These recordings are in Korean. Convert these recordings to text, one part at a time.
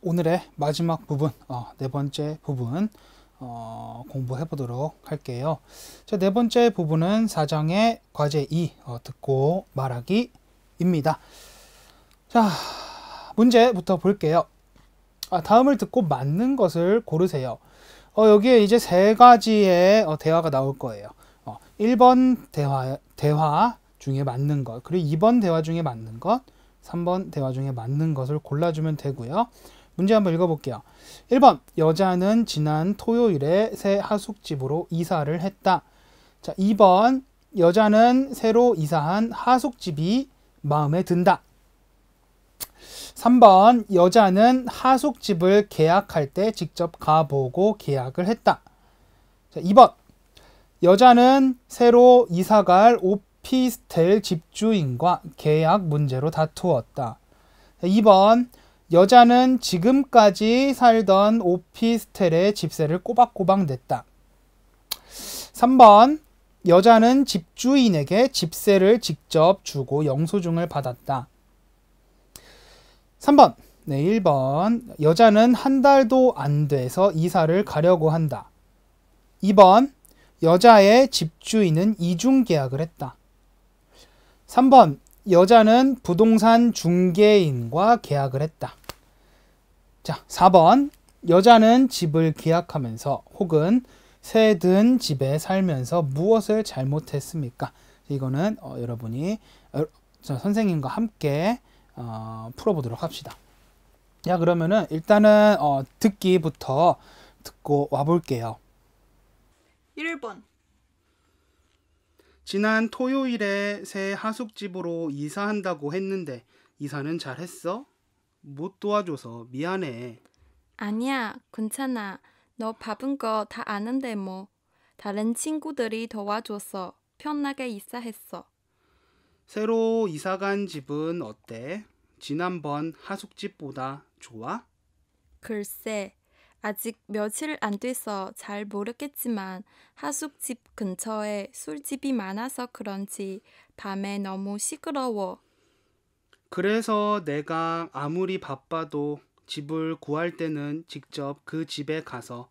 오늘의 마지막 부분, 어, 네 번째 부분 어, 공부해 보도록 할게요. 자, 네 번째 부분은 4장의 과제 2, 어, 듣고 말하기입니다. 자, 문제부터 볼게요. 아, 다음을 듣고 맞는 것을 고르세요. 어, 여기에 이제 세 가지의 어, 대화가 나올 거예요. 어, 1번 대화, 대화 중에 맞는 것, 그리고 2번 대화 중에 맞는 것, 3번 대화 중에 맞는 것을 골라주면 되고요. 문제 한번 읽어볼게요. 1번 여자는 지난 토요일에 새 하숙집으로 이사를 했다. 자, 2번 여자는 새로 이사한 하숙집이 마음에 든다. 3번 여자는 하숙집을 계약할 때 직접 가보고 계약을 했다. 자, 2번 여자는 새로 이사갈 오피스텔 집주인과 계약 문제로 다투었다. 2번 여자는 지금까지 살던 오피스텔의 집세를 꼬박꼬박 냈다. 3번 여자는 집주인에게 집세를 직접 주고 영수증을 받았다. 3번 네, 1번 여자는 한 달도 안 돼서 이사를 가려고 한다. 2번 여자의 집주인은 이중계약을 했다. 3번 여자는 부동산 중개인과 계약을 했다. 자, 4번. 여자는 집을 계약하면서 혹은 새든 집에 살면서 무엇을 잘못했습니까? 이거는 어, 여러분이 어, 선생님과 함께 어, 풀어보도록 합시다. 야 그러면은 일단은 어, 듣기부터 듣고 와볼게요. 1번 지난 토요일에 새 하숙집으로 이사한다고 했는데 이사는 잘했어? 못 도와줘서 미안해. 아니야, 괜찮아. 너 밥은 거 다 아는데 뭐. 다른 친구들이 도와줘서 편하게 이사했어. 새로 이사간 집은 어때? 지난번 하숙집보다 좋아? 글쎄, 아직 며칠 안 돼서 잘 모르겠지만 하숙집 근처에 술집이 많아서 그런지 밤에 너무 시끄러워. 그래서 내가 아무리 바빠도 집을 구할 때는 직접 그 집에 가서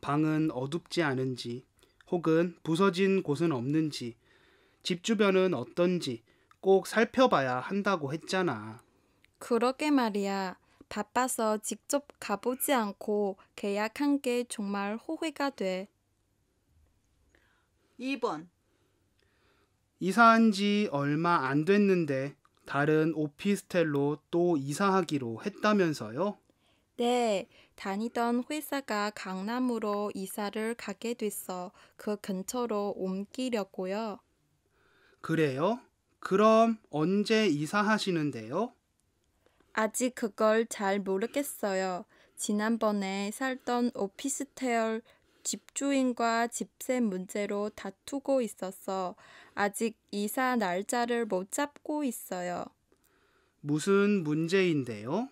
방은 어둡지 않은지 혹은 부서진 곳은 없는지 집 주변은 어떤지 꼭 살펴봐야 한다고 했잖아. 그러게 말이야. 바빠서 직접 가보지 않고 계약한 게 정말 후회가 돼. 2번. 이사한 지 얼마 안 됐는데 다른 오피스텔로 또 이사하기로 했다면서요? 네, 다니던 회사가 강남으로 이사를 가게 돼서 그 근처로 옮기려고요. 그래요? 그럼 언제 이사하시는데요? 아직 그걸 잘 모르겠어요. 지난번에 살던 오피스텔 집주인과 집세 문제로 다투고 있어서 아직 이사 날짜를 못 잡고 있어요. 무슨 문제인데요?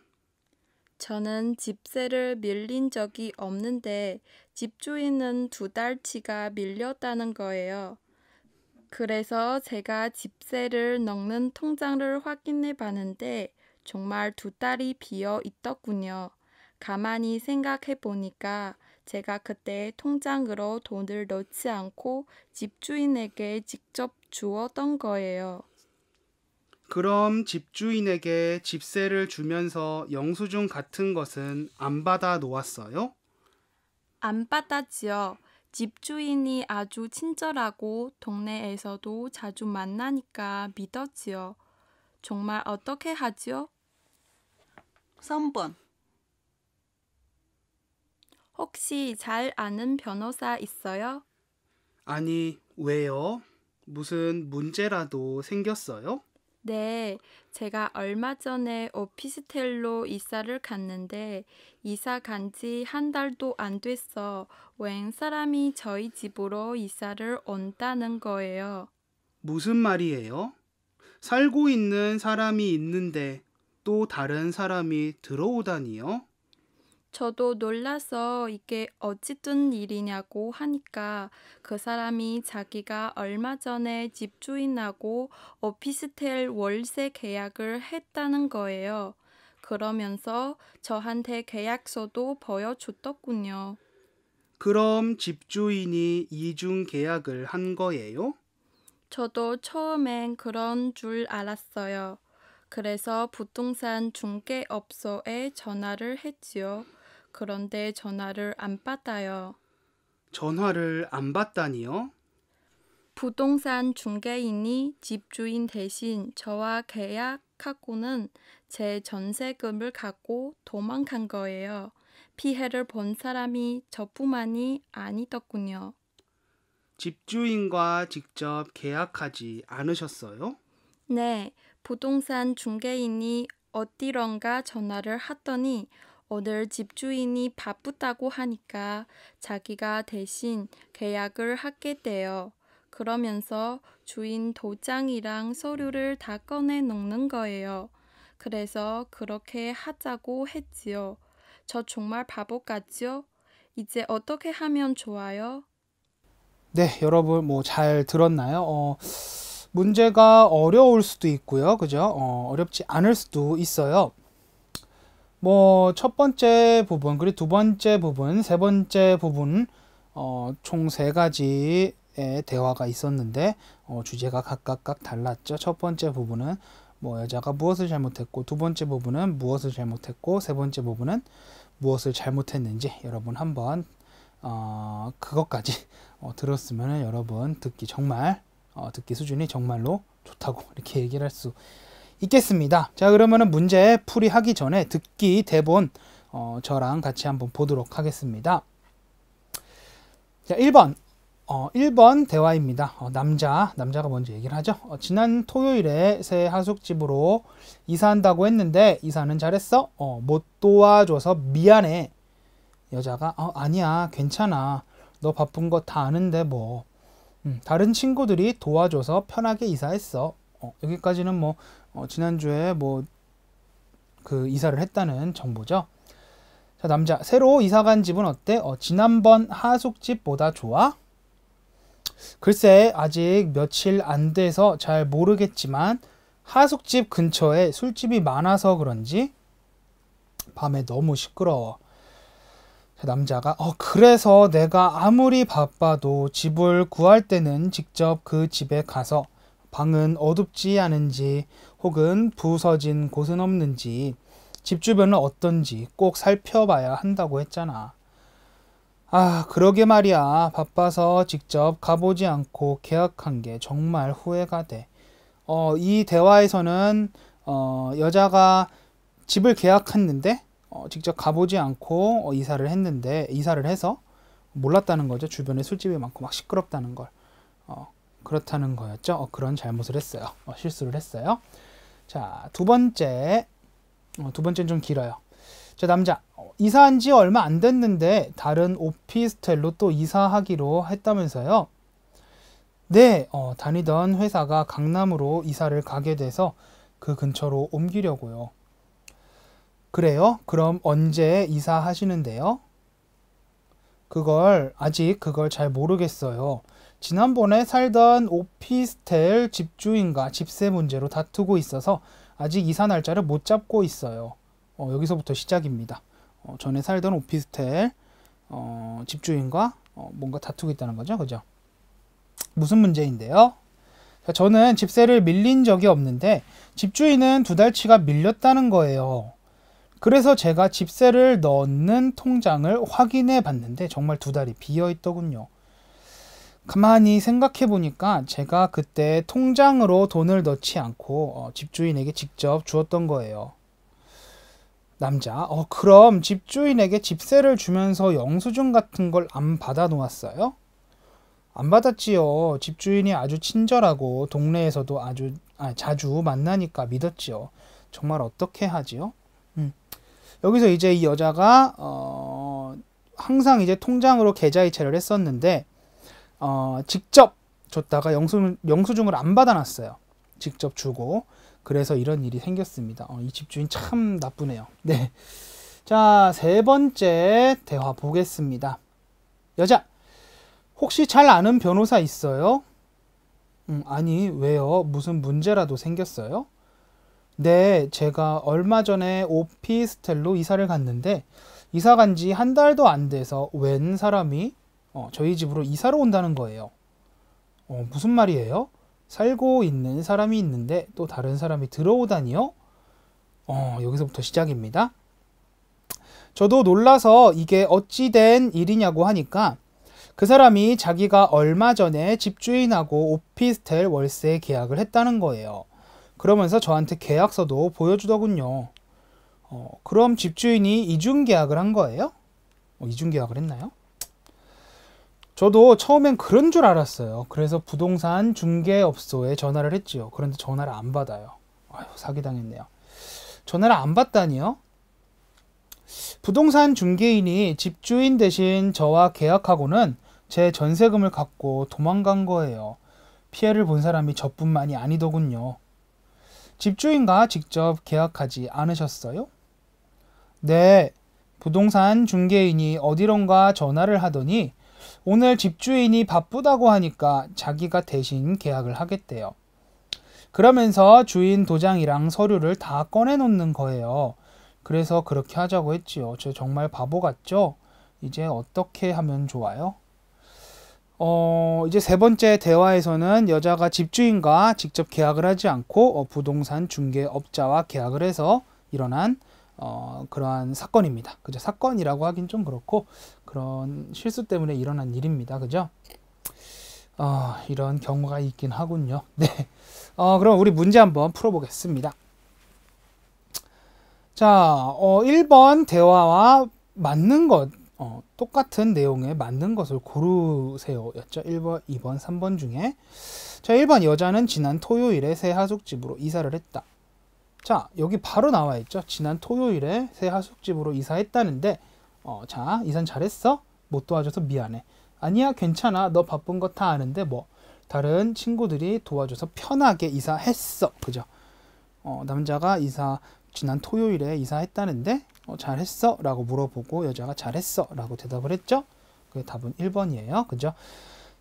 저는 집세를 밀린 적이 없는데 집주인은 두 달치가 밀렸다는 거예요. 그래서 제가 집세를 넣는 통장을 확인해 봤는데 정말 두 달이 비어 있더군요. 가만히 생각해 보니까 제가 그때 통장으로 돈을 넣지 않고 집주인에게 직접 주었던 거예요. 그럼 집주인에게 집세를 주면서 영수증 같은 것은 안 받아 놓았어요? 안 받았지요. 집주인이 아주 친절하고 동네에서도 자주 만나니까 믿었지요. 정말 어떻게 하지요? 3번 혹시 잘 아는 변호사 있어요? 아니, 왜요? 무슨 문제라도 생겼어요? 네, 제가 얼마 전에 오피스텔로 이사를 갔는데 이사 간 지 한 달도 안 됐어. 웬 사람이 저희 집으로 이사를 온다는 거예요. 무슨 말이에요? 살고 있는 사람이 있는데 또 다른 사람이 들어오다니요? 저도 놀라서 이게 어찌든 일이냐고 하니까 그 사람이 자기가 얼마 전에 집주인하고 오피스텔 월세 계약을 했다는 거예요. 그러면서 저한테 계약서도 보여줬더군요. 그럼 집주인이 이중 계약을 한 거예요? 저도 처음엔 그런 줄 알았어요. 그래서 부동산 중개업소에 전화를 했지요. 그런데 전화를 안 받아요. 전화를 안 받다니요? 부동산 중개인이 집주인 대신 저와 계약하고는 제 전세금을 갖고 도망간 거예요. 피해를 본 사람이 저뿐만이 아니더군요. 집주인과 직접 계약하지 않으셨어요? 네, 부동산 중개인이 어디론가 전화를 하더니 오늘 집주인이 바쁘다고 하니까 자기가 대신 계약을 하게돼요 그러면서 주인 도장이랑 서류를 다 꺼내 놓는 거예요. 그래서 그렇게 하자고 했지요. 저 정말 바보 같죠? 이제 어떻게 하면 좋아요? 네, 여러분 뭐 잘 들었나요? 어, 문제가 어려울 수도 있고요. 그죠? 어, 어렵지 않을 수도 있어요. 뭐첫 번째 부분 그리고 두 번째 부분 세 번째 부분 어, 총 세 가지의 대화가 있었는데 어, 주제가 각각 각 달랐죠. 첫 번째 부분은 뭐 여자가 무엇을 잘못했고 두 번째 부분은 무엇을 잘못했고 세 번째 부분은 무엇을 잘못했는지 여러분 한번 어, 그것까지 어, 들었으면 여러분 듣기 정말 어, 듣기 수준이 정말로 좋다고 이렇게 얘기를 할수 있겠습니다. 자 그러면은 문제 풀이하기 전에 듣기 대본 어, 저랑 같이 한번 보도록 하겠습니다. 자 1번 어, 1번 대화입니다. 어, 남자, 남자가 먼저 얘기를 하죠. 어, 지난 토요일에 새 하숙집으로 이사한다고 했는데 이사는 잘했어? 어, 못 도와줘서 미안해. 여자가 어, 아니야 괜찮아. 너 바쁜 거 다 아는데 뭐. 음, 다른 친구들이 도와줘서 편하게 이사했어. 어, 여기까지는 뭐 어, 지난주에 뭐 그 이사를 했다는 정보죠. 자, 남자. 새로 이사 간 집은 어때? 어, 지난번 하숙집보다 좋아? 글쎄, 아직 며칠 안 돼서 잘 모르겠지만 하숙집 근처에 술집이 많아서 그런지 밤에 너무 시끄러워. 남자가 어 그래서 내가 아무리 바빠도 집을 구할 때는 직접 그 집에 가서 방은 어둡지 않은지 혹은 부서진 곳은 없는지 집 주변은 어떤지 꼭 살펴봐야 한다고 했잖아. 아, 그러게 말이야. 바빠서 직접 가보지 않고 계약한 게 정말 후회가 돼. 어, 이 대화에서는 어, 여자가 집을 계약했는데 어, 직접 가보지 않고 어, 이사를 했는데 이사를 해서 몰랐다는 거죠. 주변에 술집이 많고 막 시끄럽다는 걸. 어, 그렇다는 거였죠. 어, 그런 잘못을 했어요. 어, 실수를 했어요. 자, 두 번째. 어, 두 번째는 좀 길어요. 자, 남자. 어, 이사한 지 얼마 안 됐는데 다른 오피스텔로 또 이사하기로 했다면서요. 네, 어, 다니던 회사가 강남으로 이사를 가게 돼서 그 근처로 옮기려고요. 그래요? 그럼 언제 이사하시는데요? 그걸 아직 그걸 잘 모르겠어요. 지난번에 살던 오피스텔 집주인과 집세 문제로 다투고 있어서 아직 이사 날짜를 못 잡고 있어요. 어, 여기서부터 시작입니다. 어, 전에 살던 오피스텔 어, 집주인과 어, 뭔가 다투고 있다는 거죠. 그죠? 무슨 문제인데요? 자, 저는 집세를 밀린 적이 없는데 집주인은 두 달치가 밀렸다는 거예요. 그래서 제가 집세를 넣는 통장을 확인해 봤는데 정말 두 달이 비어 있더군요. 가만히 생각해 보니까 제가 그때 통장으로 돈을 넣지 않고 어, 집주인에게 직접 주었던 거예요. 남자, 어, 그럼 집주인에게 집세를 주면서 영수증 같은 걸 안 받아 놓았어요? 안 받았지요. 집주인이 아주 친절하고 동네에서도 아주 아, 자주 만나니까 믿었지요. 정말 어떻게 하지요? 음. 여기서 이제 이 여자가 어, 항상 이제 통장으로 계좌이체를 했었는데 어, 직접 줬다가 영수, 영수증을 안 받아놨어요. 직접 주고. 그래서 이런 일이 생겼습니다. 어, 이 집주인 참 나쁘네요. 네. 자, 세 번째 대화 보겠습니다. 여자, 혹시 잘 아는 변호사 있어요? 음, 아니, 왜요? 무슨 문제라도 생겼어요? 네, 제가 얼마 전에 오피스텔로 이사를 갔는데, 이사 간 지 한 달도 안 돼서 웬 사람이 어, 저희 집으로 이사로 온다는 거예요. 어, 무슨 말이에요? 살고 있는 사람이 있는데 또 다른 사람이 들어오다니요? 어, 여기서부터 시작입니다. 저도 놀라서 이게 어찌된 일이냐고 하니까 그 사람이 자기가 얼마 전에 집주인하고 오피스텔 월세 계약을 했다는 거예요. 그러면서 저한테 계약서도 보여주더군요. 어, 그럼 집주인이 이중 계약을 한 거예요? 어, 이중 계약을 했나요? 저도 처음엔 그런 줄 알았어요. 그래서 부동산 중개업소에 전화를 했지요. 그런데 전화를 안 받아요. 아휴, 사기당했네요. 전화를 안 받다니요? 부동산 중개인이 집주인 대신 저와 계약하고는 제 전세금을 갖고 도망간 거예요. 피해를 본 사람이 저뿐만이 아니더군요. 집주인과 직접 계약하지 않으셨어요? 네. 부동산 중개인이 어디론가 전화를 하더니 오늘 집주인이 바쁘다고 하니까 자기가 대신 계약을 하겠대요. 그러면서 주인 도장이랑 서류를 다 꺼내놓는 거예요. 그래서 그렇게 하자고 했지요. 저 정말 바보 같죠? 이제 어떻게 하면 좋아요? 어, 이제 세 번째 대화에서는 여자가 집주인과 직접 계약을 하지 않고 어, 부동산 중개업자와 계약을 해서 일어난 어, 그러한 사건입니다. 그죠? 사건이라고 하긴 좀 그렇고 그런 실수 때문에 일어난 일입니다. 그죠? 어, 이런 경우가 있긴 하군요. 네. 어, 그럼 우리 문제 한번 풀어보겠습니다. 자, 어, 1번 대화와 맞는 것, 어, 똑같은 내용에 맞는 것을 고르세요. 였죠. 1번, 2번, 3번 중에. 자, 1번 여자는 지난 토요일에 새 하숙집으로 이사를 했다. 자 여기 바로 나와 있죠 지난 토요일에 새 하숙집으로 이사했다는데 어, 자 이산 잘했어? 못 도와줘서 미안해 아니야 괜찮아 너 바쁜 거 다 아는데 뭐 다른 친구들이 도와줘서 편하게 이사했어 그죠 어, 남자가 이사 지난 토요일에 이사했다는데 어, 잘했어 라고 물어보고 여자가 잘했어 라고 대답을 했죠 그 답은 1번이에요 그죠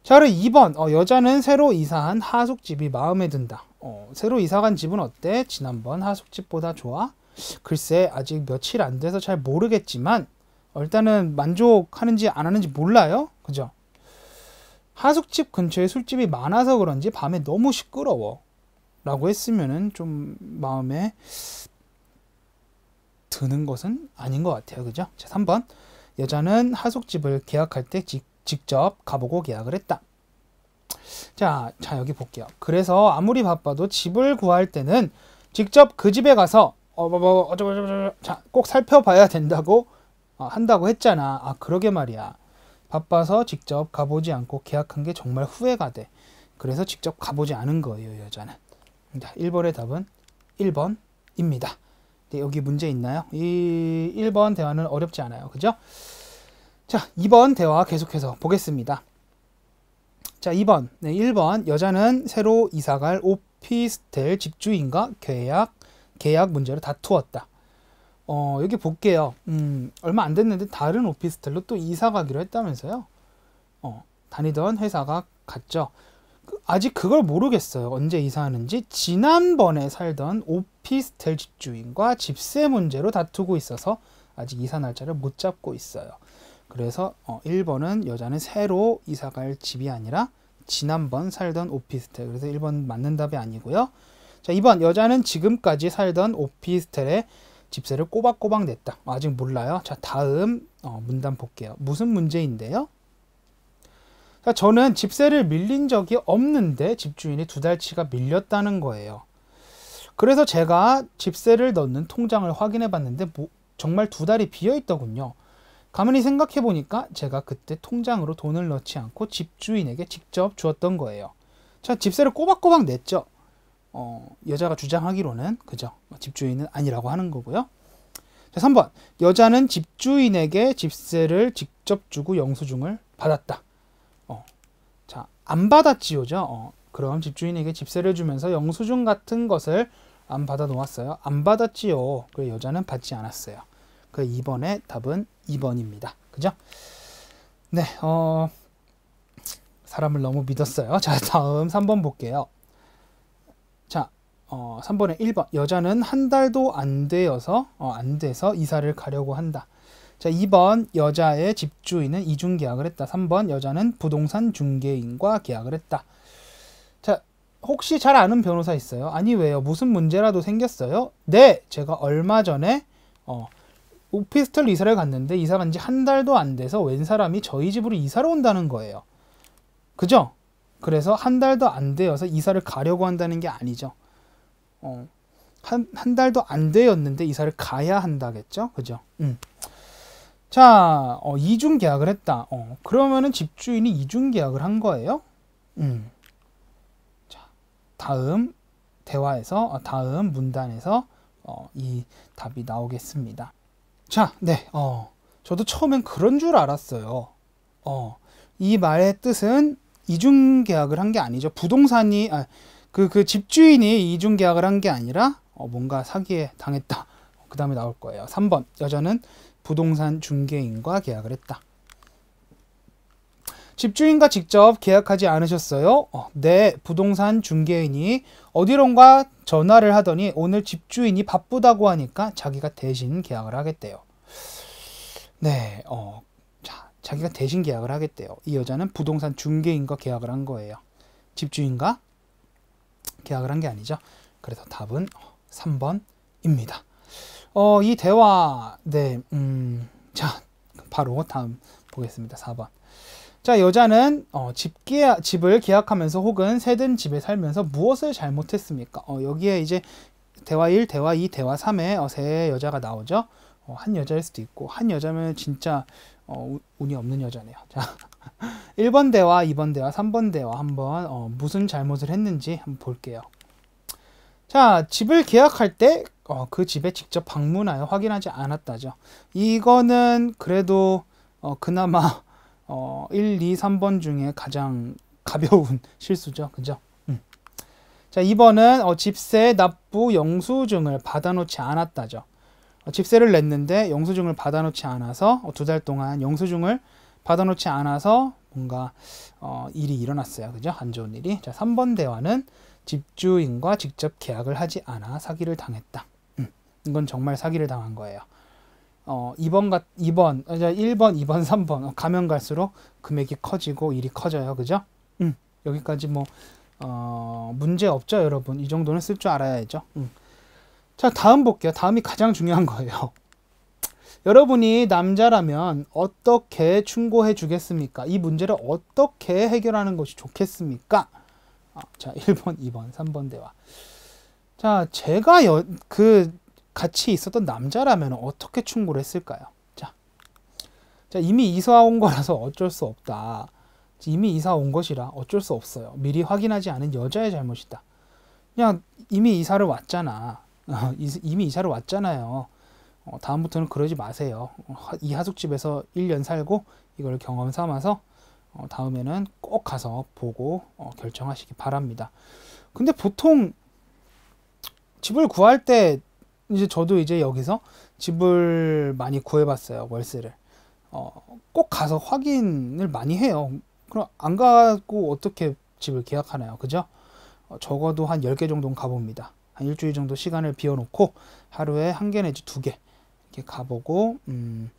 자그리 2번 어, 여자는 새로 이사한 하숙집이 마음에 든다 어, 새로 이사간 집은 어때? 지난번 하숙집보다 좋아? 글쎄 아직 며칠 안 돼서 잘 모르겠지만 일단은 만족하는지 안 하는지 몰라요. 그죠? 하숙집 근처에 술집이 많아서 그런지 밤에 너무 시끄러워. 라고 했으면은 좀 마음에 드는 것은 아닌 것 같아요. 그죠? 자, 3번. 여자는 하숙집을 계약할 때 직, 직접 가보고 계약을 했다. 자, 자 여기 볼게요. 그래서 아무리 바빠도 집을 구할 때는 직접 그 집에 가서 어뭐뭐 어쩌고저쩌고 자꼭 살펴봐야 된다고 어, 한다고 했잖아. 아 그러게 말이야. 바빠서 직접 가보지 않고 계약한 게 정말 후회가 돼. 그래서 직접 가보지 않은 거예요, 여자는. 자, 1번의 답은 1번입니다. 네, 여기 문제 있나요? 이 1번 대화는 어렵지 않아요. 그죠? 자, 2번 대화 계속해서 보겠습니다. 자, 2번. 네, 1번. 여자는 새로 이사갈 오피스텔 집주인과 계약, 계약 문제로 다투었다. 어, 여기 볼게요. 음, 얼마 안 됐는데 다른 오피스텔로 또 이사 가기로 했다면서요? 어, 다니던 회사가 갔죠. 그, 아직 그걸 모르겠어요. 언제 이사하는지. 지난번에 살던 오피스텔 집주인과 집세 문제로 다투고 있어서 아직 이사 날짜를 못 잡고 있어요. 그래서 어, 1번은 여자는 새로 이사갈 집이 아니라 지난번 살던 오피스텔. 그래서 1번 맞는 답이 아니고요. 자, 2번 여자는 지금까지 살던 오피스텔에 집세를 꼬박꼬박 냈다. 아직 몰라요. 자, 다음 어, 문단 볼게요. 무슨 문제인데요? 자, 저는 집세를 밀린 적이 없는데 집주인이 두 달치가 밀렸다는 거예요. 그래서 제가 집세를 넣는 통장을 확인해 봤는데 뭐, 정말 두 달이 비어 있더군요. 가만히 생각해 보니까 제가 그때 통장으로 돈을 넣지 않고 집주인에게 직접 주었던 거예요. 자, 집세를 꼬박꼬박 냈죠. 어, 여자가 주장하기로는 그죠. 뭐 집주인은 아니라고 하는 거고요. 자, 3번. 여자는 집주인에게 집세를 직접 주고 영수증을 받았다. 어, 자, 안 받았지요죠. 어, 그럼 집주인에게 집세를 주면서 영수증 같은 것을 안 받아 놓았어요. 안 받았지요. 그 여자는 받지 않았어요. 그 2번의 답은 2번입니다. 그죠? 네, 어, 사람을 너무 믿었어요. 자, 다음 3번 볼게요. 자, 어, 3번에 1번. 여자는 한 달도 안 되어서, 어, 안 돼서 이사를 가려고 한다. 자, 2번. 여자의 집주인은 이중 계약을 했다. 3번. 여자는 부동산 중개인과 계약을 했다. 자, 혹시 잘 아는 변호사 있어요? 아니, 왜요? 무슨 문제라도 생겼어요? 네, 제가 얼마 전에, 어, 오피스텔로 이사를 갔는데 이사 간 지 한 달도 안 돼서 웬 사람이 저희 집으로 이사를 온다는 거예요. 그죠? 그래서 한 달도 안 되어서 이사를 가려고 한다는 게 아니죠. 어, 한, 한 달도 안 되었는데 이사를 가야 한다겠죠? 그죠? 음. 자, 어, 이중 계약을 했다. 어, 그러면은 집주인이 이중 계약을 한 거예요? 음. 자, 다음 대화에서, 어, 다음 문단에서 어, 이 답이 나오겠습니다. 자, 네, 어, 저도 처음엔 그런 줄 알았어요. 어, 이 말의 뜻은 이중 계약을 한 게 아니죠. 부동산이 아, 그, 그 집주인이 이중 계약을 한 게 아니라 어, 뭔가 사기에 당했다. 그 다음에 나올 거예요. 3번 여자는 부동산 중개인과 계약을 했다. 집주인과 직접 계약하지 않으셨어요? 어, 네, 부동산 중개인이 어디론가 전화를 하더니 오늘 집주인이 바쁘다고 하니까 자기가 대신 계약을 하겠대요. 네, 어, 자, 자기가 대신 계약을 하겠대요. 이 여자는 부동산 중개인과 계약을 한 거예요. 집주인과 계약을 한 게 아니죠. 그래서 답은 3번입니다. 어, 이 대화, 네, 음, 자, 바로 다음 보겠습니다. 4번. 자, 여자는 어, 집 계약, 집을 계약하면서 혹은 세든 집에 살면서 무엇을 잘못했습니까? 어, 여기에 이제 대화 1, 대화 2, 대화 3에 어, 세 여자가 나오죠. 어, 한 여자일 수도 있고 한 여자면 진짜 어, 운이 없는 여자네요. 자, 1번 대화, 2번 대화, 3번 대화 한번 어, 무슨 잘못을 했는지 한번 볼게요. 자, 집을 계약할 때 어, 그 집에 직접 방문하여 확인하지 않았다죠. 이거는 그래도 어, 그나마 어, 1, 2, 3번 중에 가장 가벼운 실수죠. 그죠? 음. 자, 2번은 어, 집세, 납부, 영수증을 받아놓지 않았다죠. 어, 집세를 냈는데 영수증을 받아놓지 않아서 어, 두달 동안 영수증을 받아놓지 않아서 뭔가 어, 일이 일어났어요. 그죠? 안 좋은 일이. 자, 3번 대화는 집주인과 직접 계약을 하지 않아 사기를 당했다. 음. 이건 정말 사기를 당한 거예요. 어, 2번, 같, 2번, 1번, 2번, 3번 가면 갈수록 금액이 커지고 일이 커져요. 그죠? 음, 여기까지 뭐 어, 문제 없죠, 여러분. 이 정도는 쓸 줄 알아야죠. 음. 자, 다음 볼게요. 다음이 가장 중요한 거예요. 여러분이 남자라면 어떻게 충고해 주겠습니까? 이 문제를 어떻게 해결하는 것이 좋겠습니까? 아, 자, 1번, 2번, 3번 대화. 자, 제가 여, 그 같이 있었던 남자라면 어떻게 충고를 했을까요? 자, 자 이미 이사 온 거라서 어쩔 수 없다. 이미 이사 온 것이라 어쩔 수 없어요. 미리 확인하지 않은 여자의 잘못이다. 그냥 이미 이사를 왔잖아. 어, 이미 이사를 왔잖아요. 어, 다음부터는 그러지 마세요. 이 하숙집에서 1년 살고 이걸 경험 삼아서 어, 다음에는 꼭 가서 보고 어, 결정하시기 바랍니다. 근데 보통 집을 구할 때 이제 저도 이제 여기서 집을 많이 구해봤어요 월세를 어, 꼭 가서 확인을 많이 해요 그럼 안 가고 어떻게 집을 계약하나요 그죠 어, 적어도 한 10개 정도는 가봅니다 한 일주일 정도 시간을 비워놓고 하루에 한 개 내지 두 개 이렇게 가보고 음,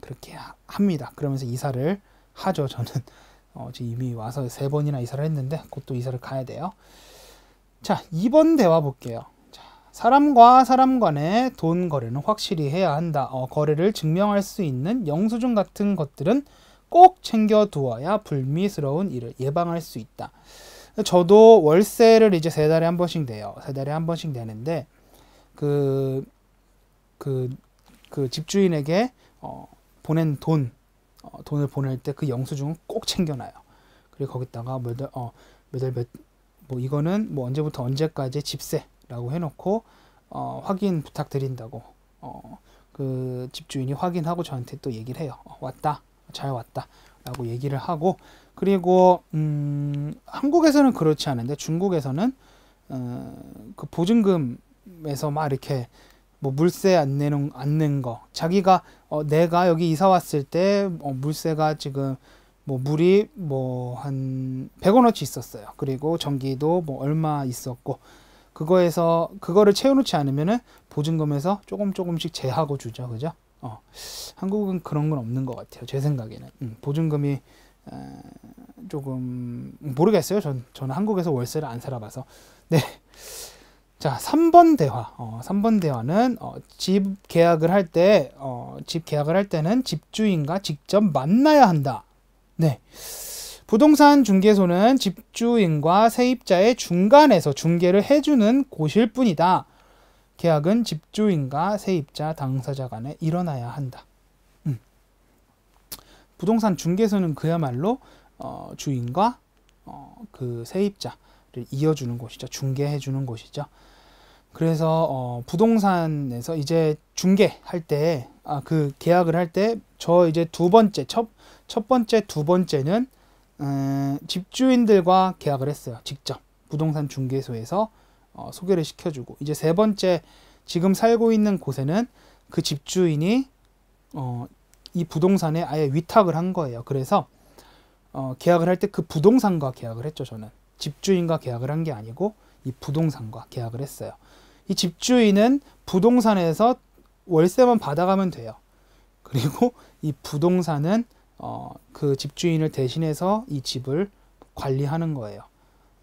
그렇게 합니다 그러면서 이사를 하죠 저는 어, 지금 이미 와서 세 번이나 이사를 했는데 곧 또 이사를 가야 돼요 자 2번 대화 볼게요 사람과 사람 간의 돈 거래는 확실히 해야 한다. 어, 거래를 증명할 수 있는 영수증 같은 것들은 꼭 챙겨두어야 불미스러운 일을 예방할 수 있다. 저도 월세를 이제 세 달에 한 번씩 내요. 세 달에 한 번씩 내는데 그 그, 그 집주인에게 어, 보낸 돈 어, 돈을 보낼 때 그 영수증은 꼭 챙겨놔요. 그리고 거기다가 몇달 어, 몇달 몇뭐 이거는 뭐 언제부터 언제까지 집세 라고 해놓고 어, 확인 부탁드린다고 어, 그 집주인이 확인하고 저한테 또 얘기를 해요 어, 왔다 잘 왔다 라고 얘기를 하고 그리고 음, 한국에서는 그렇지 않은데 중국에서는 어, 그 보증금에서 막 이렇게 뭐 물세 안 내는 안낸 거 자기가 어, 내가 여기 이사 왔을 때 어, 물세가 지금 뭐 물이 뭐한 100원어치 있었어요. 그리고 전기도 뭐 얼마 있었고 그거에서 그거를 채워놓지 않으면은 보증금에서 조금 조금씩 제하고 주죠, 그죠? 어, 한국은 그런 건 없는 것 같아요, 제 생각에는. 음, 보증금이 어, 조금 모르겠어요. 전 저는 한국에서 월세를 안 살아봐서. 네. 자, 3번 대화. 어, 3번 대화는 어, 집 계약을 할 때, 어, 집 계약을 할 때는 집주인과 직접 만나야 한다. 네. 부동산 중개소는 집주인과 세입자의 중간에서 중개를 해주는 곳일 뿐이다. 계약은 집주인과 세입자 당사자 간에 일어나야 한다. 음. 부동산 중개소는 그야말로 어, 주인과 어, 그 세입자를 이어주는 곳이죠. 중개해주는 곳이죠. 그래서 어, 부동산에서 이제 중개할 때, 아, 그 계약을 할 때 저 이제 두 번째 첫첫 번째 두 번째는 집주인들과 계약을 했어요. 직접 부동산 중개소에서 어, 소개를 시켜주고 이제 세 번째 지금 살고 있는 곳에는 그 집주인이 어, 이 부동산에 아예 위탁을 한 거예요. 그래서 어, 계약을 할 때 그 부동산과 계약을 했죠. 저는 집주인과 계약을 한 게 아니고 이 부동산과 계약을 했어요. 이 집주인은 부동산에서 월세만 받아가면 돼요. 그리고 이 부동산은 어, 그 집주인을 대신해서 이 집을 관리하는 거예요.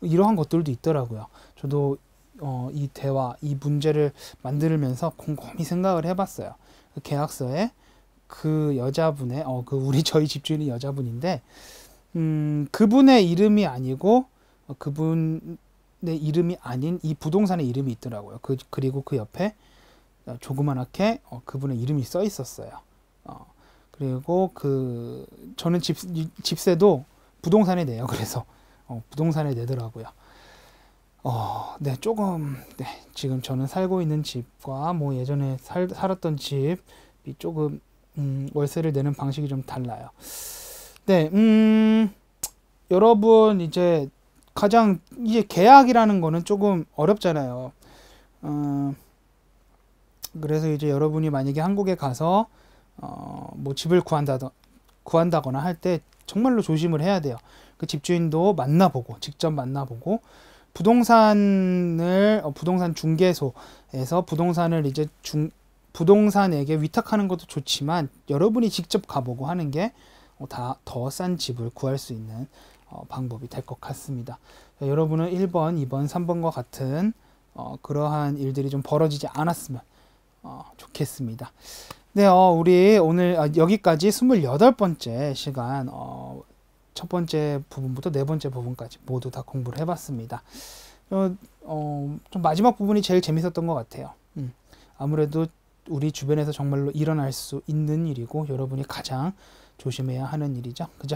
이러한 것들도 있더라고요. 저도 어, 이 대화, 이 문제를 만들면서 곰곰이 생각을 해봤어요. 그 계약서에 그 여자분의, 어, 그 우리 저희 집주인이 여자분인데, 음, 그분의 이름이 아니고 어, 그분의 이름이 아닌 이 부동산의 이름이 있더라고요. 그, 그리고 그 옆에 어, 조그만하게 어, 그분의 이름이 써 있었어요. 그리고 그 저는 집 집세도 부동산에 내요. 그래서 어, 부동산에 내더라고요. 어, 네, 조금 네, 지금 저는 살고 있는 집과 뭐 예전에 살, 살았던 집이 조금 음, 월세를 내는 방식이 좀 달라요. 네, 음, 여러분 이제 가장 이제 계약이라는 거는 조금 어렵잖아요. 어, 그래서 이제 여러분이 만약에 한국에 가서 어, 뭐 집을 구한다 구한다거나 할 때 정말로 조심을 해야 돼요. 그 집주인도 만나보고 직접 만나보고 부동산을 어, 부동산 중개소에서 부동산을 이제 중 부동산에게 위탁하는 것도 좋지만 여러분이 직접 가보고 하는 게 다 더싼 어, 집을 구할 수 있는 어, 방법이 될 것 같습니다. 자, 여러분은 1번, 2번, 3번과 같은 어, 그러한 일들이 좀 벌어지지 않았으면 어, 좋겠습니다. 네, 어, 우리 오늘 아, 여기까지 28번째 시간, 어, 첫 번째 부분부터 네 번째 부분까지 모두 다 공부를 해봤습니다. 어, 어좀 마지막 부분이 제일 재밌었던 것 같아요. 음, 아무래도 우리 주변에서 정말로 일어날 수 있는 일이고 여러분이 가장 조심해야 하는 일이죠. 그죠?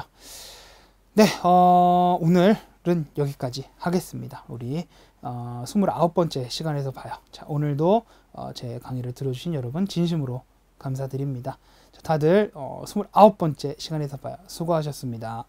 네, 어, 오늘은 여기까지 하겠습니다. 우리 어, 29번째 시간에서 봐요. 자, 오늘도 어, 제 강의를 들어주신 여러분 진심으로 감사드립니다. 다들 29번째 어, 시간에서 봐요. 수고하셨습니다.